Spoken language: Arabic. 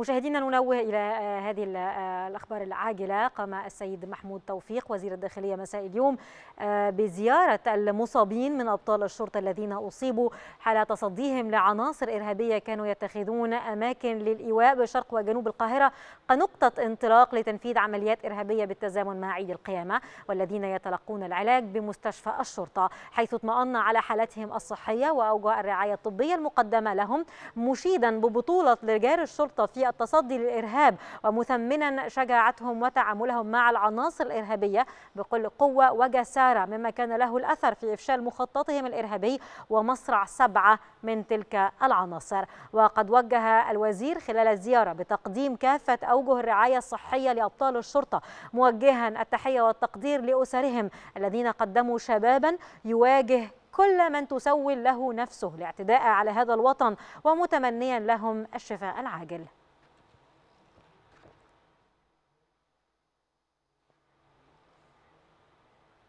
مشاهدينا ننوه إلى آه، هذه آه، الأخبار العاجلة قام السيد محمود توفيق وزير الداخلية مساء اليوم آه، بزيارة المصابين من أبطال الشرطة الذين أصيبوا حال تصديهم لعناصر إرهابية كانوا يتخذون أماكن للإيواء بشرق وجنوب القاهرة كنقطة انطلاق لتنفيذ عمليات إرهابية بالتزامن مع عيد القيامة والذين يتلقون العلاج بمستشفى الشرطة حيث اطمأن على حالتهم الصحية وأوجه الرعاية الطبية المقدمة لهم مشيدا ببطولة رجال الشرطة في التصدي للإرهاب ومثمنا شجاعتهم وتعاملهم مع العناصر الإرهابية بكل قوة وجسارة مما كان له الأثر في إفشال مخططهم الإرهابي ومصرع سبعة من تلك العناصر وقد وجه الوزير خلال الزيارة بتقديم كافة أوجه الرعاية الصحية لأبطال الشرطة موجها التحية والتقدير لأسرهم الذين قدموا شبابا يواجه كل من تسول له نفسه الاعتداء على هذا الوطن ومتمنيا لهم الشفاء العاجل